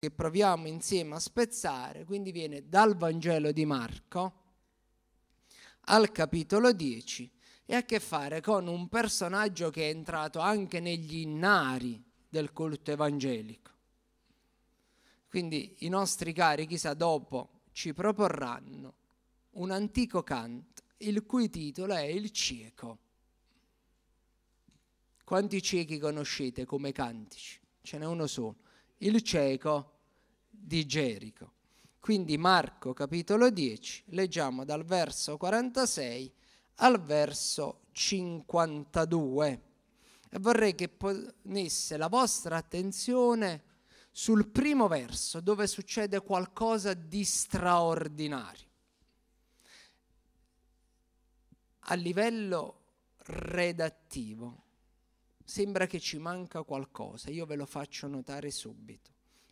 che proviamo insieme a spezzare, quindi viene dal Vangelo di Marco al capitolo 10 e ha a che fare con un personaggio che è entrato anche negli innari del culto evangelico. Quindi i nostri cari, chissà, dopo ci proporranno un antico canto, il cui titolo è Il cieco. Quanti ciechi conoscete come cantici? Ce n'è uno solo il cieco di Gerico. Quindi Marco capitolo 10, leggiamo dal verso 46 al verso 52. E vorrei che ponesse la vostra attenzione sul primo verso dove succede qualcosa di straordinario. A livello redattivo sembra che ci manca qualcosa, io ve lo faccio notare subito.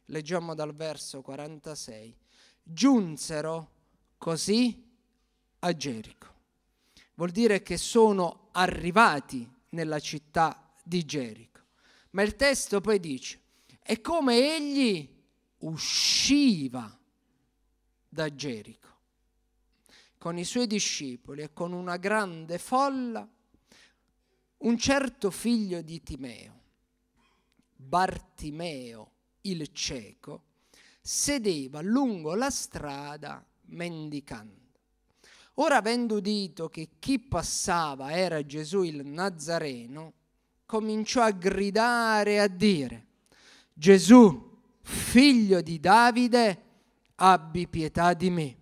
Leggiamo dal verso 46. Giunsero così a Gerico. Vuol dire che sono arrivati nella città di Gerico. Ma il testo poi dice, è come egli usciva da Gerico con i suoi discepoli e con una grande folla un certo figlio di Timeo, Bartimeo il cieco, sedeva lungo la strada mendicando. Ora avendo udito che chi passava era Gesù il Nazareno, cominciò a gridare e a dire, Gesù, figlio di Davide, abbi pietà di me.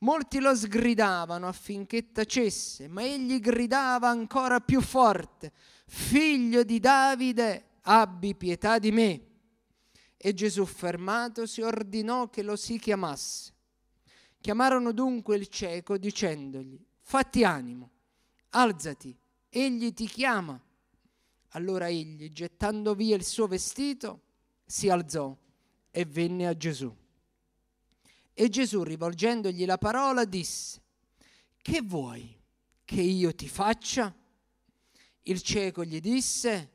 Molti lo sgridavano affinché tacesse, ma egli gridava ancora più forte, Figlio di Davide, abbi pietà di me. E Gesù, fermatosi, ordinò che lo si chiamasse. Chiamarono dunque il cieco dicendogli, Fatti animo, alzati, egli ti chiama. Allora egli, gettando via il suo vestito, si alzò e venne a Gesù. E Gesù, rivolgendogli la parola, disse, che vuoi che io ti faccia? Il cieco gli disse,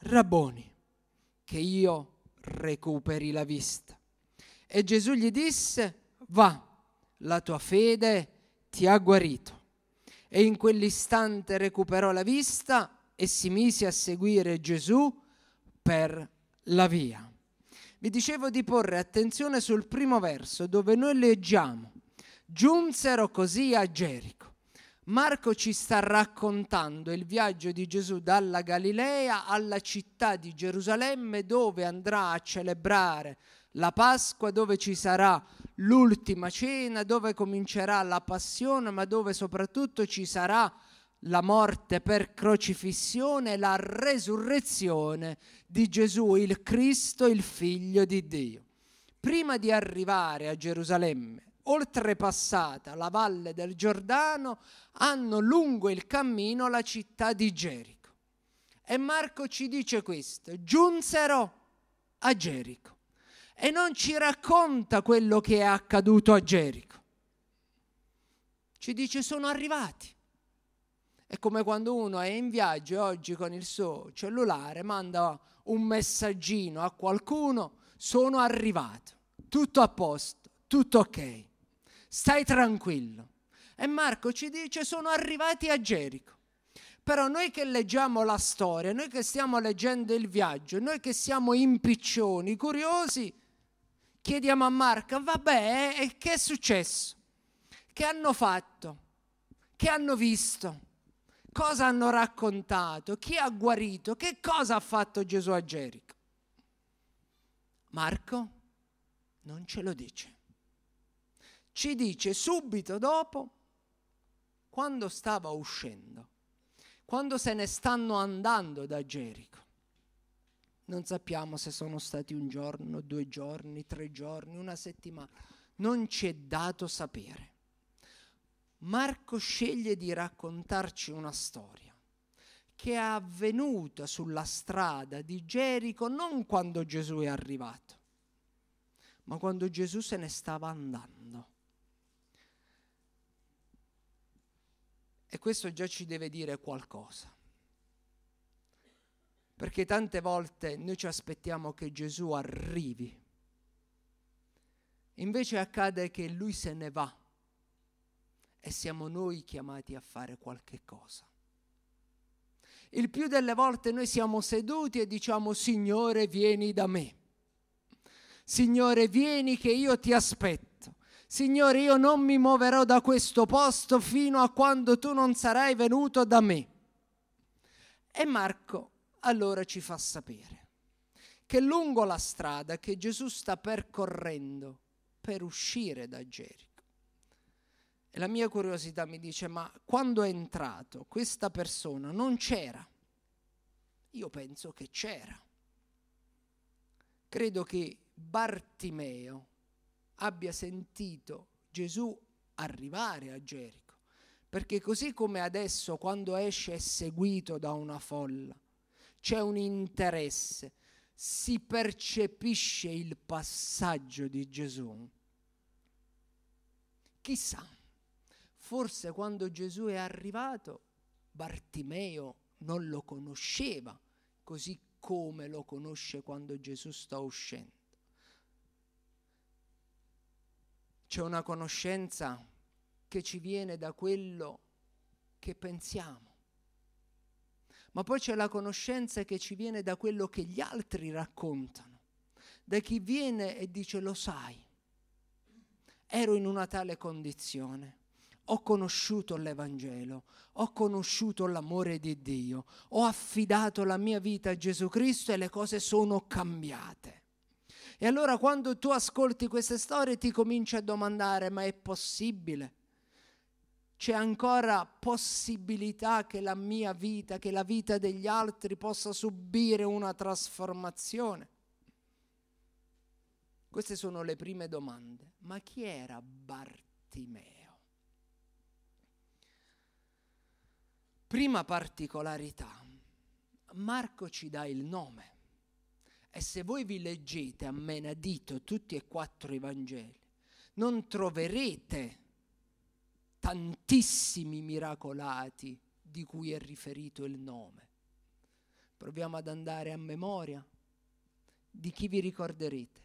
Rabboni, che io recuperi la vista. E Gesù gli disse, va, la tua fede ti ha guarito. E in quell'istante recuperò la vista e si mise a seguire Gesù per la via vi dicevo di porre attenzione sul primo verso dove noi leggiamo, giunsero così a Gerico. Marco ci sta raccontando il viaggio di Gesù dalla Galilea alla città di Gerusalemme dove andrà a celebrare la Pasqua, dove ci sarà l'ultima cena, dove comincerà la passione, ma dove soprattutto ci sarà la morte per crocifissione e la resurrezione di Gesù, il Cristo, il Figlio di Dio. Prima di arrivare a Gerusalemme, oltrepassata la valle del Giordano, hanno lungo il cammino la città di Gerico. E Marco ci dice questo, giunsero a Gerico. E non ci racconta quello che è accaduto a Gerico. Ci dice sono arrivati è come quando uno è in viaggio e oggi con il suo cellulare manda un messaggino a qualcuno, sono arrivato, tutto a posto, tutto ok, stai tranquillo. E Marco ci dice sono arrivati a Gerico. Però noi che leggiamo la storia, noi che stiamo leggendo il viaggio, noi che siamo impiccioni, curiosi, chiediamo a Marco, vabbè, e che è successo? Che hanno fatto? Che hanno visto? cosa hanno raccontato, chi ha guarito, che cosa ha fatto Gesù a Gerico. Marco non ce lo dice. Ci dice subito dopo, quando stava uscendo, quando se ne stanno andando da Gerico. Non sappiamo se sono stati un giorno, due giorni, tre giorni, una settimana. Non ci è dato sapere. Marco sceglie di raccontarci una storia che è avvenuta sulla strada di Gerico non quando Gesù è arrivato, ma quando Gesù se ne stava andando. E questo già ci deve dire qualcosa. Perché tante volte noi ci aspettiamo che Gesù arrivi. Invece accade che lui se ne va e siamo noi chiamati a fare qualche cosa. Il più delle volte noi siamo seduti e diciamo Signore vieni da me. Signore vieni che io ti aspetto. Signore io non mi muoverò da questo posto fino a quando tu non sarai venuto da me. E Marco allora ci fa sapere che lungo la strada che Gesù sta percorrendo per uscire da Gerico, e la mia curiosità mi dice, ma quando è entrato questa persona non c'era? Io penso che c'era. Credo che Bartimeo abbia sentito Gesù arrivare a Gerico. Perché così come adesso quando esce è seguito da una folla, c'è un interesse, si percepisce il passaggio di Gesù. Chissà. Forse quando Gesù è arrivato, Bartimeo non lo conosceva così come lo conosce quando Gesù sta uscendo. C'è una conoscenza che ci viene da quello che pensiamo, ma poi c'è la conoscenza che ci viene da quello che gli altri raccontano, da chi viene e dice lo sai, ero in una tale condizione ho conosciuto l'Evangelo, ho conosciuto l'amore di Dio, ho affidato la mia vita a Gesù Cristo e le cose sono cambiate. E allora quando tu ascolti queste storie ti cominci a domandare, ma è possibile? C'è ancora possibilità che la mia vita, che la vita degli altri possa subire una trasformazione? Queste sono le prime domande. Ma chi era Bartimeo? Prima particolarità, Marco ci dà il nome. E se voi vi leggete a menadito tutti e quattro i Vangeli, non troverete tantissimi miracolati di cui è riferito il nome. Proviamo ad andare a memoria di chi vi ricorderete.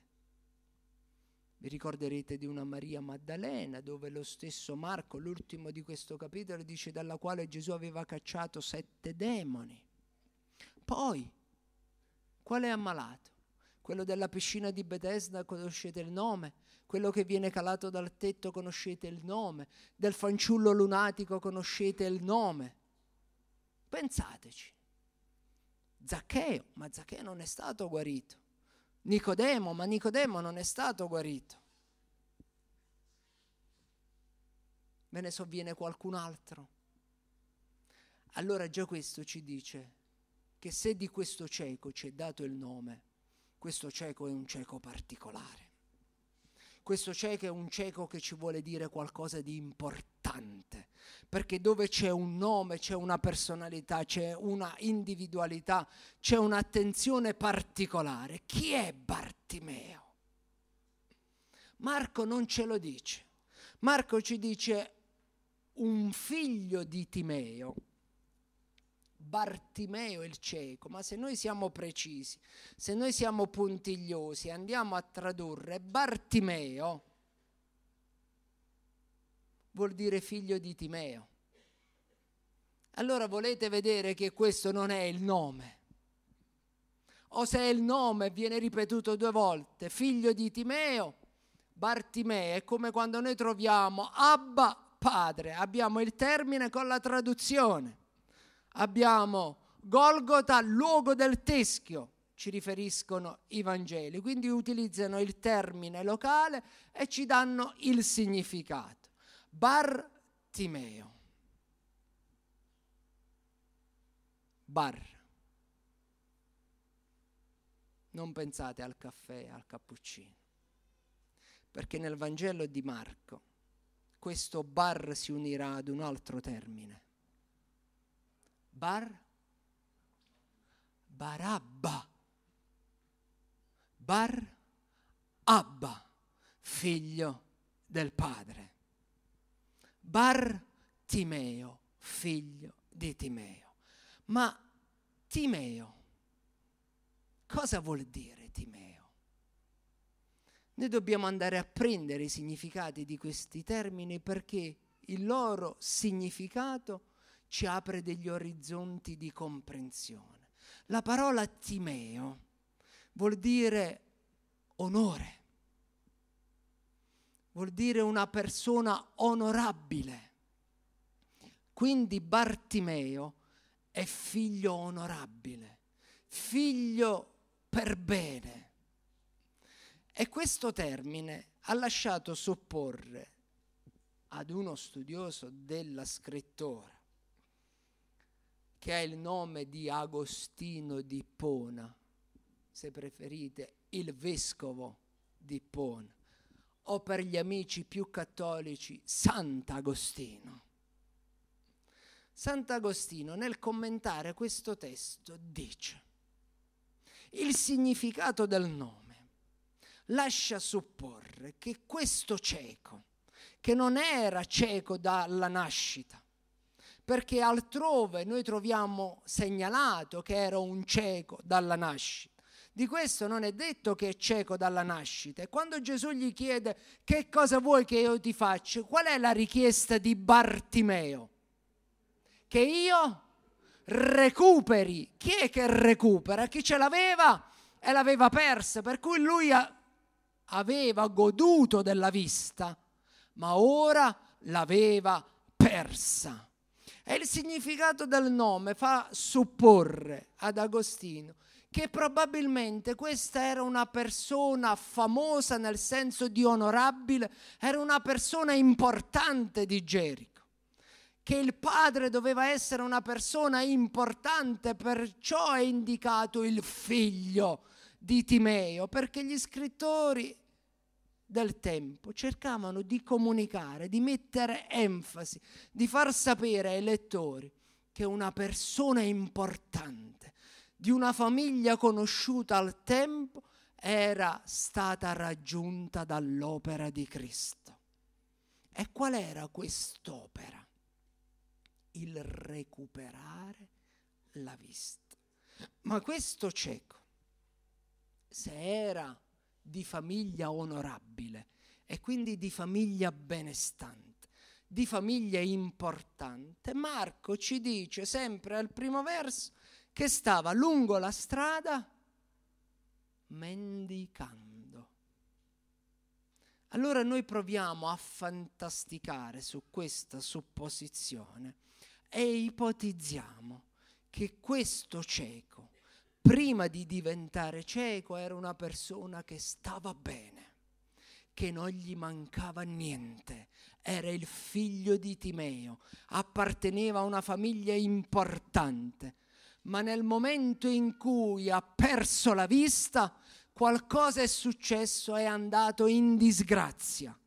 Vi ricorderete di una Maria Maddalena, dove lo stesso Marco, l'ultimo di questo capitolo, dice dalla quale Gesù aveva cacciato sette demoni. Poi, qual è ammalato? Quello della piscina di Bethesda, conoscete il nome? Quello che viene calato dal tetto, conoscete il nome? Del fanciullo lunatico, conoscete il nome? Pensateci. Zaccheo, ma Zaccheo non è stato guarito. Nicodemo, ma Nicodemo non è stato guarito. Ve ne sovviene qualcun altro. Allora già questo ci dice che se di questo cieco ci è dato il nome, questo cieco è un cieco particolare. Questo cieco è un cieco che ci vuole dire qualcosa di importante, perché dove c'è un nome, c'è una personalità, c'è una individualità, c'è un'attenzione particolare. Chi è Bartimeo? Marco non ce lo dice. Marco ci dice un figlio di Timeo, Bartimeo il cieco, ma se noi siamo precisi, se noi siamo puntigliosi, andiamo a tradurre Bartimeo vuol dire figlio di Timeo. Allora volete vedere che questo non è il nome. O se è il nome viene ripetuto due volte, figlio di Timeo, Bartimeo, è come quando noi troviamo Abba padre, abbiamo il termine con la traduzione abbiamo Golgota, luogo del teschio, ci riferiscono i Vangeli, quindi utilizzano il termine locale e ci danno il significato. Bartimeo. Bar. Non pensate al caffè, al cappuccino, perché nel Vangelo di Marco questo bar si unirà ad un altro termine, Bar Barabba. Bar Abba, figlio del padre. Bar Timeo, figlio di Timeo. Ma Timeo, cosa vuol dire Timeo? Noi dobbiamo andare a prendere i significati di questi termini perché il loro significato è ci apre degli orizzonti di comprensione. La parola Timeo vuol dire onore, vuol dire una persona onorabile. Quindi Bartimeo è figlio onorabile, figlio per bene. E questo termine ha lasciato supporre ad uno studioso della scrittura che ha il nome di Agostino di Pona, se preferite, il vescovo di Pona, o per gli amici più cattolici, Sant'Agostino. Sant'Agostino nel commentare questo testo dice, il significato del nome lascia supporre che questo cieco, che non era cieco dalla nascita, perché altrove noi troviamo segnalato che era un cieco dalla nascita. Di questo non è detto che è cieco dalla nascita. E quando Gesù gli chiede che cosa vuoi che io ti faccia, qual è la richiesta di Bartimeo? Che io recuperi. Chi è che recupera? Chi ce l'aveva e l'aveva persa, per cui lui aveva goduto della vista, ma ora l'aveva persa. E il significato del nome fa supporre ad Agostino che probabilmente questa era una persona famosa nel senso di onorabile, era una persona importante di Gerico che il padre doveva essere una persona importante, perciò è indicato il figlio di Timeo, perché gli scrittori del tempo cercavano di comunicare, di mettere enfasi, di far sapere ai lettori che una persona importante, di una famiglia conosciuta al tempo, era stata raggiunta dall'opera di Cristo. E qual era quest'opera? Il recuperare la vista. Ma questo cieco, se era di famiglia onorabile e quindi di famiglia benestante, di famiglia importante. Marco ci dice sempre al primo verso che stava lungo la strada mendicando. Allora noi proviamo a fantasticare su questa supposizione e ipotizziamo che questo cieco prima di diventare cieco era una persona che stava bene, che non gli mancava niente, era il figlio di Timeo, apparteneva a una famiglia importante, ma nel momento in cui ha perso la vista, qualcosa è successo, è andato in disgrazia.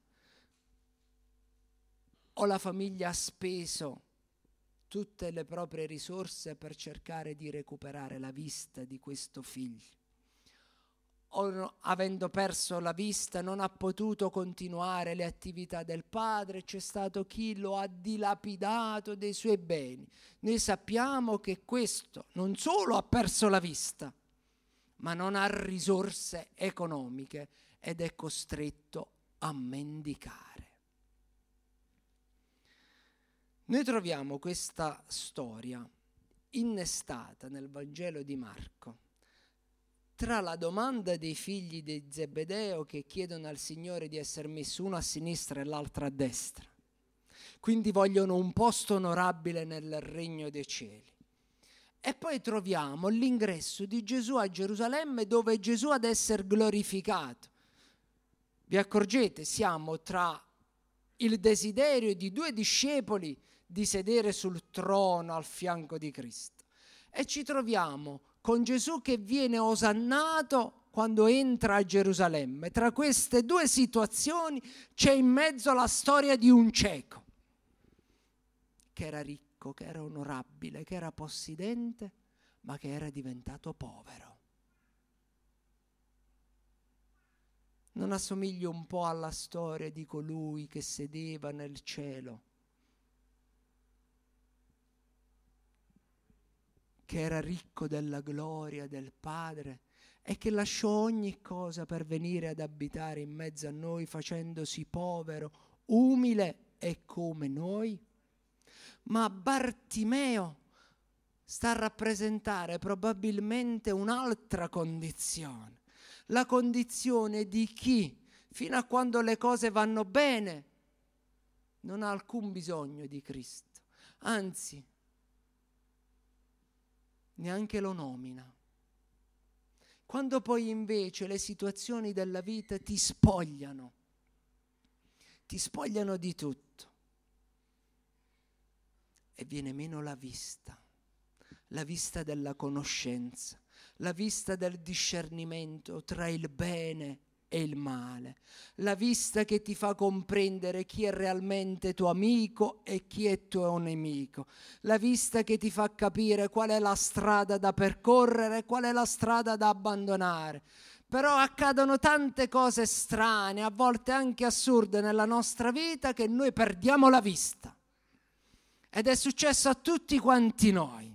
O la famiglia ha speso tutte le proprie risorse per cercare di recuperare la vista di questo figlio. O, avendo perso la vista non ha potuto continuare le attività del padre, c'è stato chi lo ha dilapidato dei suoi beni. Noi sappiamo che questo non solo ha perso la vista, ma non ha risorse economiche ed è costretto a mendicare. Noi troviamo questa storia innestata nel Vangelo di Marco tra la domanda dei figli di Zebedeo che chiedono al Signore di essere messo uno a sinistra e l'altro a destra. Quindi vogliono un posto onorabile nel regno dei cieli. E poi troviamo l'ingresso di Gesù a Gerusalemme dove Gesù ad essere glorificato. Vi accorgete, siamo tra il desiderio di due discepoli di sedere sul trono al fianco di Cristo. E ci troviamo con Gesù che viene osannato quando entra a Gerusalemme. Tra queste due situazioni c'è in mezzo la storia di un cieco, che era ricco, che era onorabile, che era possidente, ma che era diventato povero. Non assomiglio un po' alla storia di colui che sedeva nel cielo che era ricco della gloria del Padre e che lasciò ogni cosa per venire ad abitare in mezzo a noi facendosi povero, umile e come noi? Ma Bartimeo sta a rappresentare probabilmente un'altra condizione, la condizione di chi, fino a quando le cose vanno bene, non ha alcun bisogno di Cristo, anzi neanche lo nomina. Quando poi invece le situazioni della vita ti spogliano, ti spogliano di tutto e viene meno la vista, la vista della conoscenza, la vista del discernimento tra il bene e il male. La vista che ti fa comprendere chi è realmente tuo amico e chi è tuo nemico. La vista che ti fa capire qual è la strada da percorrere qual è la strada da abbandonare. Però accadono tante cose strane, a volte anche assurde nella nostra vita che noi perdiamo la vista. Ed è successo a tutti quanti noi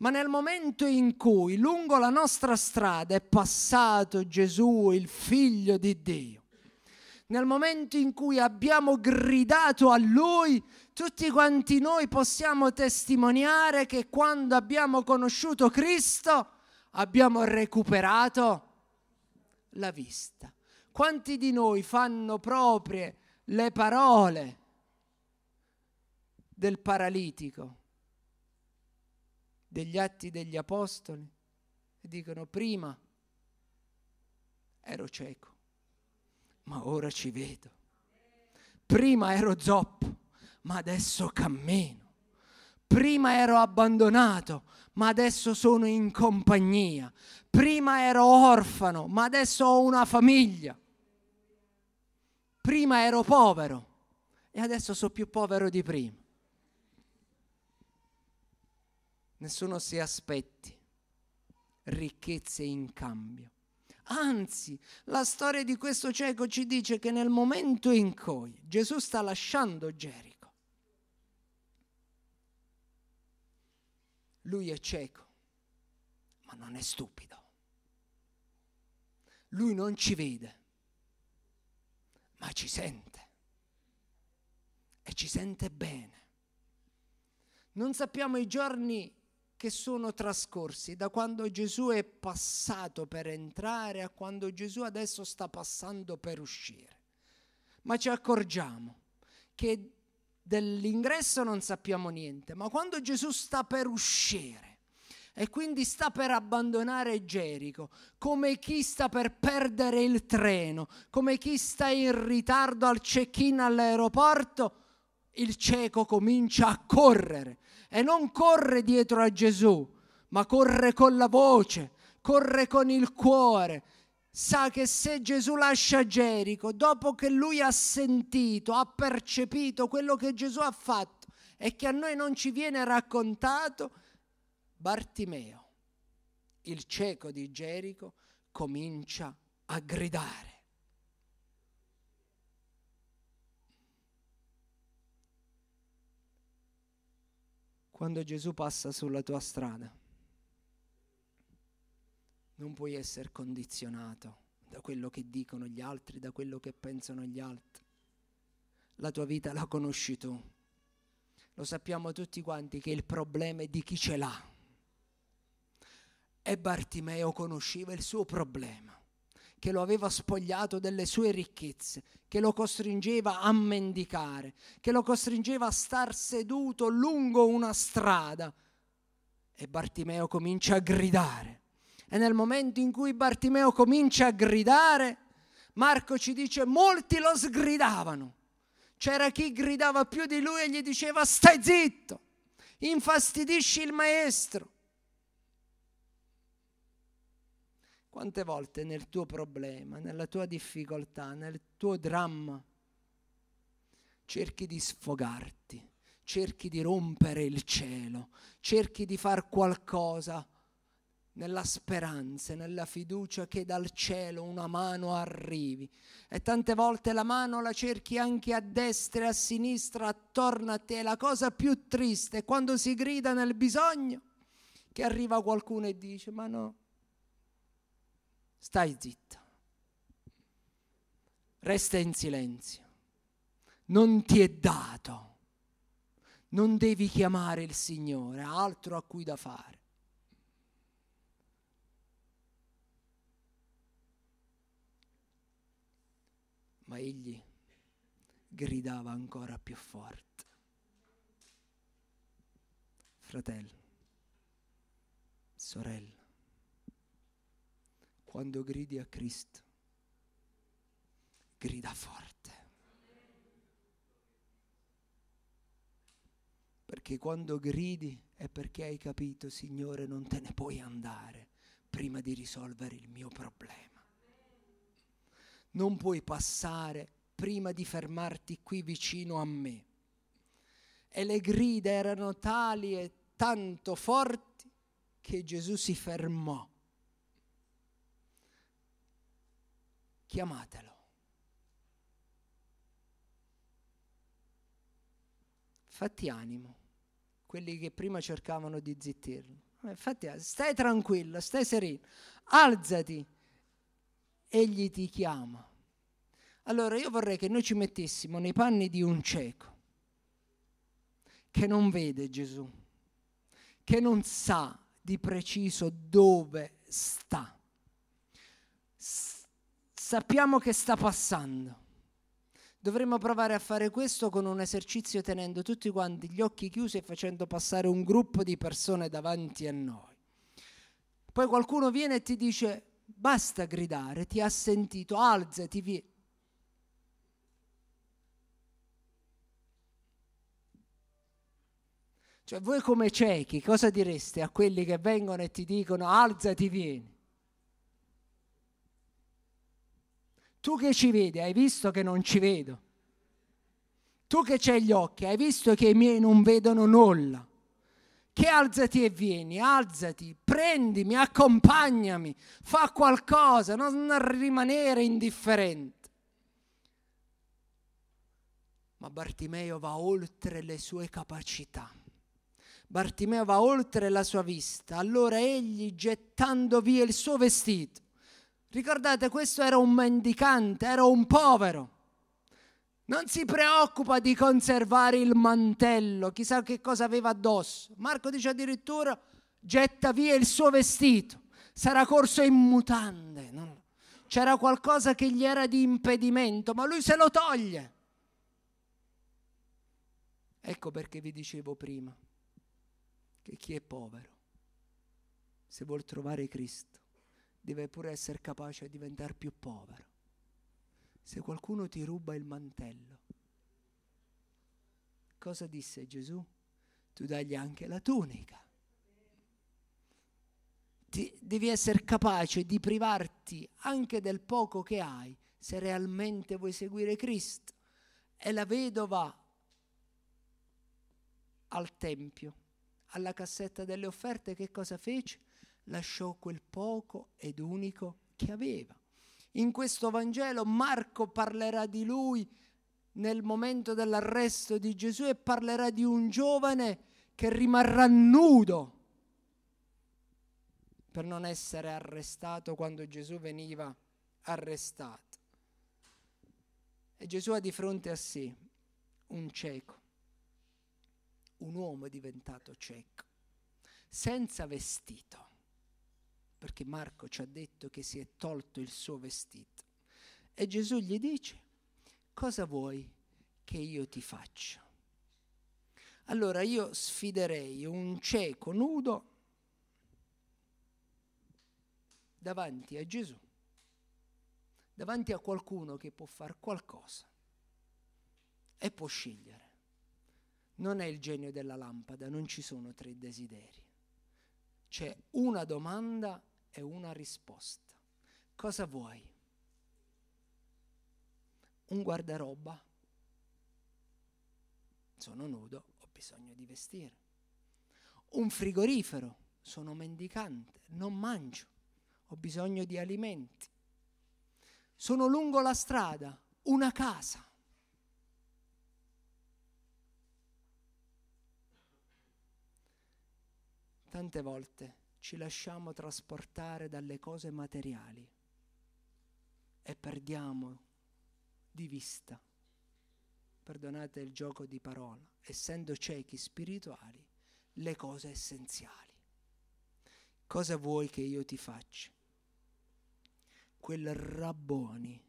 ma nel momento in cui lungo la nostra strada è passato Gesù, il figlio di Dio, nel momento in cui abbiamo gridato a Lui, tutti quanti noi possiamo testimoniare che quando abbiamo conosciuto Cristo abbiamo recuperato la vista. Quanti di noi fanno proprie le parole del paralitico? degli atti degli apostoli e dicono prima ero cieco, ma ora ci vedo. Prima ero zoppo, ma adesso cammino. Prima ero abbandonato, ma adesso sono in compagnia. Prima ero orfano, ma adesso ho una famiglia. Prima ero povero e adesso sono più povero di prima. nessuno si aspetti ricchezze in cambio. Anzi, la storia di questo cieco ci dice che nel momento in cui Gesù sta lasciando Gerico, lui è cieco, ma non è stupido. Lui non ci vede, ma ci sente. E ci sente bene. Non sappiamo i giorni che sono trascorsi da quando Gesù è passato per entrare a quando Gesù adesso sta passando per uscire. Ma ci accorgiamo che dell'ingresso non sappiamo niente, ma quando Gesù sta per uscire e quindi sta per abbandonare Gerico, come chi sta per perdere il treno, come chi sta in ritardo al check-in all'aeroporto, il cieco comincia a correre e non corre dietro a Gesù, ma corre con la voce, corre con il cuore. Sa che se Gesù lascia Gerico, dopo che lui ha sentito, ha percepito quello che Gesù ha fatto e che a noi non ci viene raccontato, Bartimeo, il cieco di Gerico, comincia a gridare. quando Gesù passa sulla tua strada. Non puoi essere condizionato da quello che dicono gli altri, da quello che pensano gli altri. La tua vita la conosci tu. Lo sappiamo tutti quanti che il problema è di chi ce l'ha. E Bartimeo conosceva il suo problema che lo aveva spogliato delle sue ricchezze, che lo costringeva a mendicare, che lo costringeva a star seduto lungo una strada. E Bartimeo comincia a gridare. E nel momento in cui Bartimeo comincia a gridare, Marco ci dice, molti lo sgridavano. C'era chi gridava più di lui e gli diceva, stai zitto, infastidisci il maestro. Quante volte nel tuo problema, nella tua difficoltà, nel tuo dramma, cerchi di sfogarti, cerchi di rompere il cielo, cerchi di far qualcosa nella speranza, e nella fiducia che dal cielo una mano arrivi. E tante volte la mano la cerchi anche a destra e a sinistra, attorno a te. La cosa più triste è quando si grida nel bisogno che arriva qualcuno e dice, ma no, stai zitto, resta in silenzio, non ti è dato, non devi chiamare il Signore, altro a cui da fare. Ma egli gridava ancora più forte. Fratello, sorella quando gridi a Cristo, grida forte. Perché quando gridi è perché hai capito, Signore, non te ne puoi andare prima di risolvere il mio problema. Non puoi passare prima di fermarti qui vicino a me. E le grida erano tali e tanto forti che Gesù si fermò chiamatelo. Fatti animo, quelli che prima cercavano di zittirlo. Eh, fatti, stai tranquillo, stai sereno, alzati, egli ti chiama. Allora io vorrei che noi ci mettessimo nei panni di un cieco che non vede Gesù, che non sa di preciso dove sta. sta sappiamo che sta passando. Dovremmo provare a fare questo con un esercizio tenendo tutti quanti gli occhi chiusi e facendo passare un gruppo di persone davanti a noi. Poi qualcuno viene e ti dice basta gridare, ti ha sentito, alzati, vieni. Cioè voi come ciechi cosa direste a quelli che vengono e ti dicono alzati, vieni? Tu che ci vedi, hai visto che non ci vedo. Tu che c'hai gli occhi, hai visto che i miei non vedono nulla. Che alzati e vieni, alzati, prendimi, accompagnami, fa qualcosa, non rimanere indifferente. Ma Bartimeo va oltre le sue capacità. Bartimeo va oltre la sua vista. Allora egli, gettando via il suo vestito, Ricordate, questo era un mendicante, era un povero. Non si preoccupa di conservare il mantello, chissà che cosa aveva addosso. Marco dice addirittura getta via il suo vestito, sarà corso in mutande. No? C'era qualcosa che gli era di impedimento, ma lui se lo toglie. Ecco perché vi dicevo prima che chi è povero, se vuol trovare Cristo, deve pure essere capace di diventare più povero. Se qualcuno ti ruba il mantello, cosa disse Gesù? Tu dagli anche la tunica. Ti, devi essere capace di privarti anche del poco che hai se realmente vuoi seguire Cristo. E la vedova al Tempio, alla cassetta delle offerte, che cosa fece? lasciò quel poco ed unico che aveva. In questo Vangelo Marco parlerà di lui nel momento dell'arresto di Gesù e parlerà di un giovane che rimarrà nudo per non essere arrestato quando Gesù veniva arrestato. E Gesù ha di fronte a sé un cieco, un uomo diventato cieco, senza vestito perché Marco ci ha detto che si è tolto il suo vestito. E Gesù gli dice, cosa vuoi che io ti faccia? Allora io sfiderei un cieco nudo davanti a Gesù, davanti a qualcuno che può fare qualcosa e può scegliere. Non è il genio della lampada, non ci sono tre desideri. C'è una domanda è una risposta. Cosa vuoi? Un guardaroba? Sono nudo, ho bisogno di vestire. Un frigorifero? Sono mendicante, non mangio, ho bisogno di alimenti. Sono lungo la strada, una casa. Tante volte ci lasciamo trasportare dalle cose materiali e perdiamo di vista, perdonate il gioco di parola, essendo ciechi spirituali, le cose essenziali. Cosa vuoi che io ti faccia? Quel Rabboni,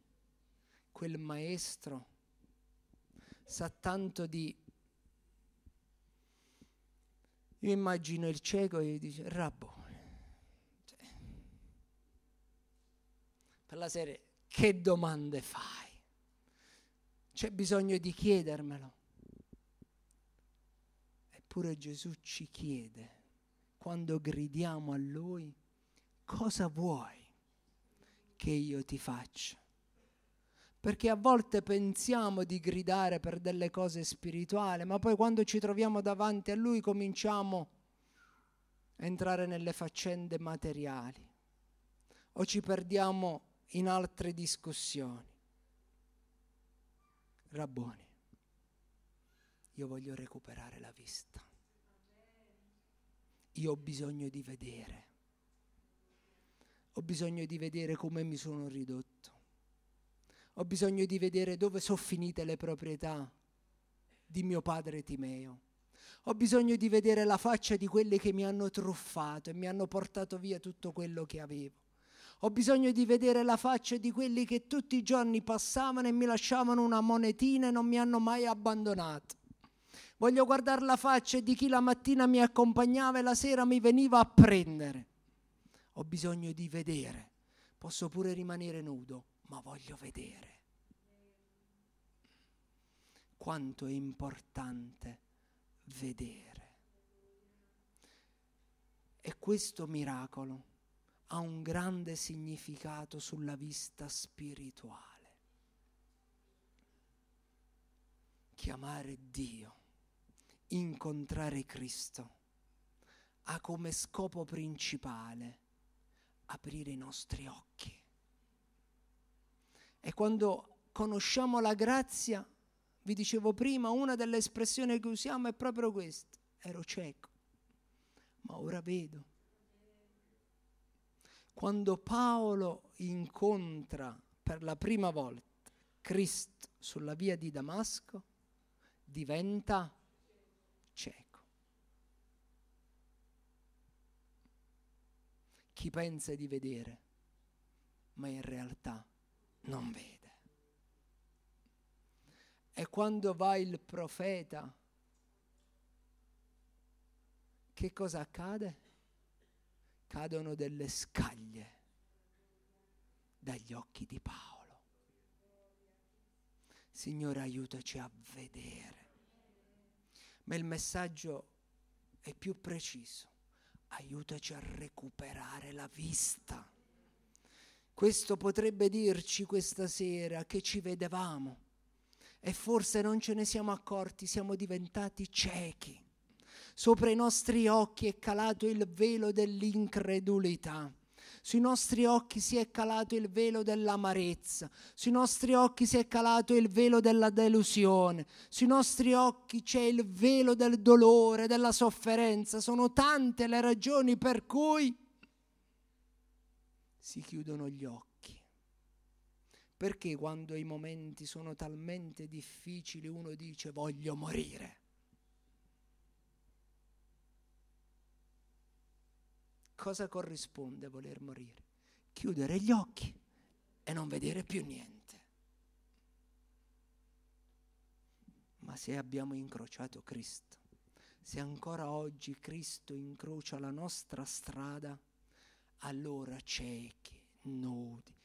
quel maestro, sa tanto di... Io immagino il cieco e gli dice, rabboni. per la serie che domande fai? C'è bisogno di chiedermelo. Eppure Gesù ci chiede, quando gridiamo a Lui, cosa vuoi che io ti faccia? Perché a volte pensiamo di gridare per delle cose spirituali, ma poi quando ci troviamo davanti a Lui cominciamo a entrare nelle faccende materiali o ci perdiamo in altre discussioni. Rabboni, io voglio recuperare la vista. Io ho bisogno di vedere. Ho bisogno di vedere come mi sono ridotto. Ho bisogno di vedere dove sono finite le proprietà di mio padre Timeo. Ho bisogno di vedere la faccia di quelli che mi hanno truffato e mi hanno portato via tutto quello che avevo. Ho bisogno di vedere la faccia di quelli che tutti i giorni passavano e mi lasciavano una monetina e non mi hanno mai abbandonato. Voglio guardare la faccia di chi la mattina mi accompagnava e la sera mi veniva a prendere. Ho bisogno di vedere. Posso pure rimanere nudo, ma voglio vedere. Quanto è importante vedere. E questo miracolo ha un grande significato sulla vista spirituale. Chiamare Dio, incontrare Cristo, ha come scopo principale aprire i nostri occhi. E quando conosciamo la grazia, vi dicevo prima, una delle espressioni che usiamo è proprio questa. Ero cieco, ma ora vedo quando Paolo incontra per la prima volta Cristo sulla via di Damasco, diventa cieco. Chi pensa di vedere, ma in realtà non vede. E quando va il profeta, che cosa accade? cadono delle scaglie dagli occhi di Paolo. Signore, aiutaci a vedere. Ma il messaggio è più preciso. Aiutaci a recuperare la vista. Questo potrebbe dirci questa sera che ci vedevamo e forse non ce ne siamo accorti, siamo diventati ciechi. Sopra i nostri occhi è calato il velo dell'incredulità. Sui nostri occhi si è calato il velo dell'amarezza, sui nostri occhi si è calato il velo della delusione, sui nostri occhi c'è il velo del dolore, della sofferenza. Sono tante le ragioni per cui si chiudono gli occhi. Perché quando i momenti sono talmente difficili uno dice voglio morire? cosa corrisponde voler morire? Chiudere gli occhi e non vedere più niente. Ma se abbiamo incrociato Cristo, se ancora oggi Cristo incrocia la nostra strada, allora ciechi, nudi,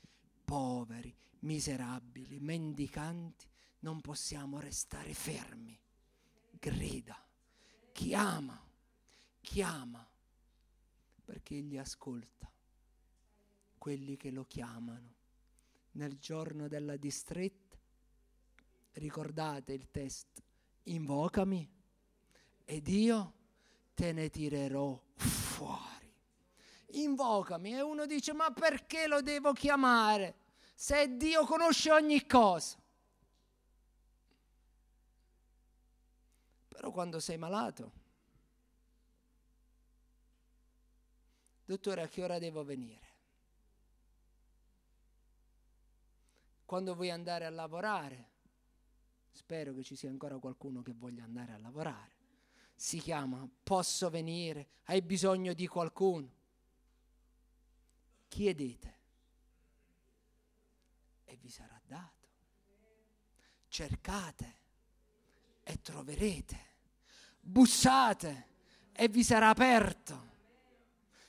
poveri, miserabili, mendicanti, non possiamo restare fermi. Grida, chiama, chiama perché egli ascolta quelli che lo chiamano. Nel giorno della distretta, ricordate il test, invocami ed io te ne tirerò fuori. Invocami e uno dice ma perché lo devo chiamare se Dio conosce ogni cosa? Però quando sei malato, dottore a che ora devo venire? Quando vuoi andare a lavorare? Spero che ci sia ancora qualcuno che voglia andare a lavorare. Si chiama, posso venire? Hai bisogno di qualcuno? Chiedete e vi sarà dato. Cercate e troverete. Bussate e vi sarà aperto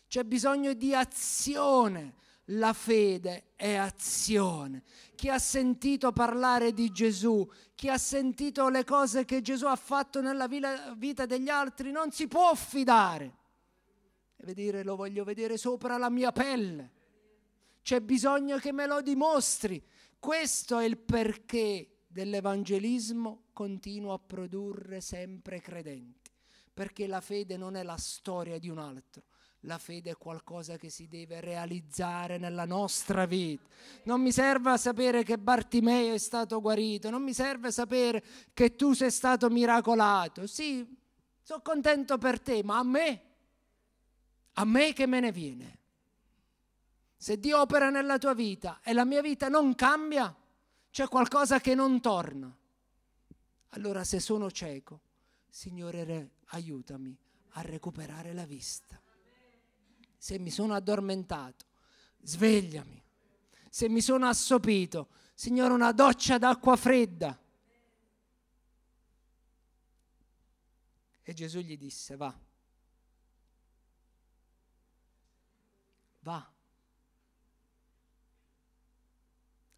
c'è bisogno di azione. La fede è azione. Chi ha sentito parlare di Gesù, chi ha sentito le cose che Gesù ha fatto nella vita degli altri, non si può fidare. E dire, lo voglio vedere sopra la mia pelle. C'è bisogno che me lo dimostri. Questo è il perché dell'evangelismo continua a produrre sempre credenti, perché la fede non è la storia di un altro, la fede è qualcosa che si deve realizzare nella nostra vita. Non mi serve sapere che Bartimeo è stato guarito, non mi serve sapere che tu sei stato miracolato. Sì, sono contento per te, ma a me, a me che me ne viene? Se Dio opera nella tua vita e la mia vita non cambia, c'è qualcosa che non torna. Allora se sono cieco, Signore, aiutami a recuperare la vista se mi sono addormentato, svegliami. Se mi sono assopito, Signore, una doccia d'acqua fredda. E Gesù gli disse, va, va,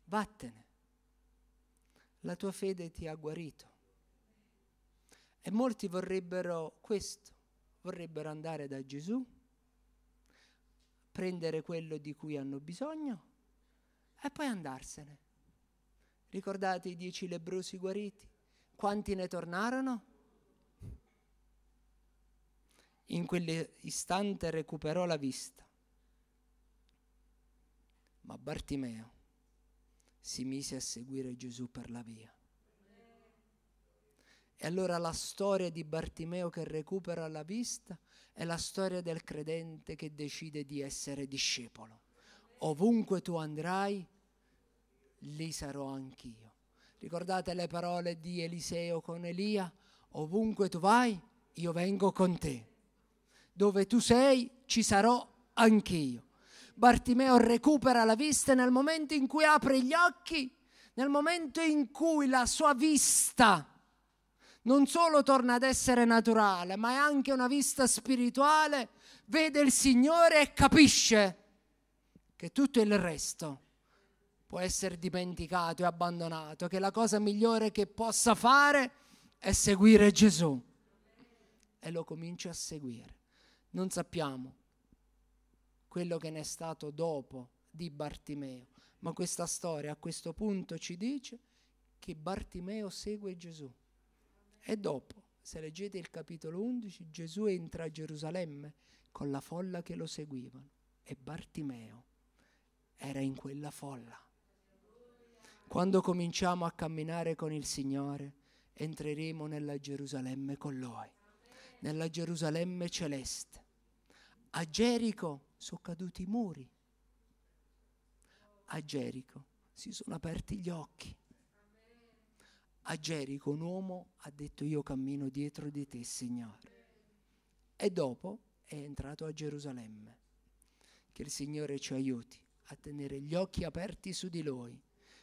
vattene, la tua fede ti ha guarito. E molti vorrebbero questo, vorrebbero andare da Gesù prendere quello di cui hanno bisogno e poi andarsene. Ricordate i dieci lebrosi guariti? Quanti ne tornarono? In quell'istante recuperò la vista. Ma Bartimeo si mise a seguire Gesù per la via. E allora la storia di Bartimeo che recupera la vista è la storia del credente che decide di essere discepolo. Ovunque tu andrai, lì sarò anch'io. Ricordate le parole di Eliseo con Elia? Ovunque tu vai, io vengo con te. Dove tu sei, ci sarò anch'io. Bartimeo recupera la vista nel momento in cui apre gli occhi, nel momento in cui la sua vista non solo torna ad essere naturale, ma è anche una vista spirituale, vede il Signore e capisce che tutto il resto può essere dimenticato e abbandonato, che la cosa migliore che possa fare è seguire Gesù. E lo comincia a seguire. Non sappiamo quello che ne è stato dopo di Bartimeo, ma questa storia a questo punto ci dice che Bartimeo segue Gesù. E dopo, se leggete il capitolo 11, Gesù entra a Gerusalemme con la folla che lo seguivano e Bartimeo era in quella folla. Quando cominciamo a camminare con il Signore, entreremo nella Gerusalemme con Lui, nella Gerusalemme celeste. A Gerico sono caduti i muri. A Gerico si sono aperti gli occhi a Gerico un uomo ha detto io cammino dietro di te, Signore. E dopo è entrato a Gerusalemme. Che il Signore ci aiuti a tenere gli occhi aperti su di Lui,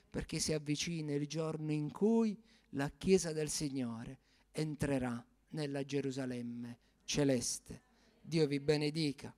perché si avvicina il giorno in cui la Chiesa del Signore entrerà nella Gerusalemme celeste. Dio vi benedica.